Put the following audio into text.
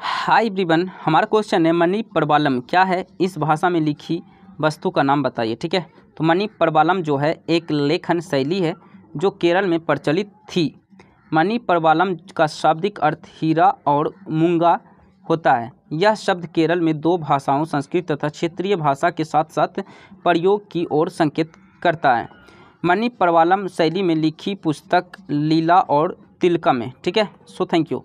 हाय ब्रिबन हमारा क्वेश्चन है मनी प्रबालम क्या है इस भाषा में लिखी वस्तु का नाम बताइए ठीक है तो मनी प्रबालम जो है एक लेखन शैली है जो केरल में प्रचलित थी मनी प्रबालम का शाब्दिक अर्थ हीरा और मूंगा होता है यह शब्द केरल में दो भाषाओं संस्कृत तथा क्षेत्रीय भाषा के साथ साथ प्रयोग की ओर संकेत करता है मनी प्रवालम शैली में लिखी पुस्तक लीला और तिलकम है ठीक है सो थैंक यू